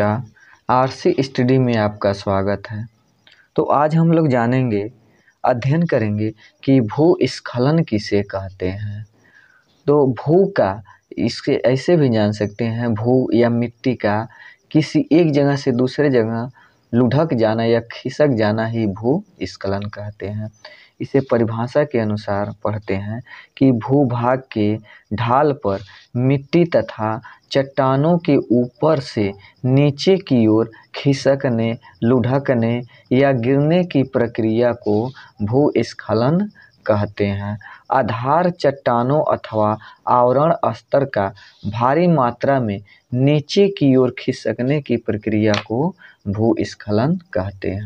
का RC study में आपका स्वागत है तो आज हम लोग जानेंगे अध्ययन करेंगे कि भू स्खलन किसे कहते हैं तो भू का इसके ऐसे भी जान सकते हैं भू या मिट्टी का किसी एक जगह से दूसरे जगह लुढ़क जाना या खिसक जाना ही भूस्खलन कहते हैं इसे परिभाषा के अनुसार पढ़ते हैं कि भूभाग के ढाल पर मिट्टी तथा चट्टानों के ऊपर से नीचे की ओर खिसकने लुढ़कने या गिरने की प्रक्रिया को भूस्खलन कहते हैं आधार चट्टानों अथवा आवरण स्तर का भारी मात्रा में नीचे की ओर खिसकने की प्रक्रिया को भूस्खलन कहते हैं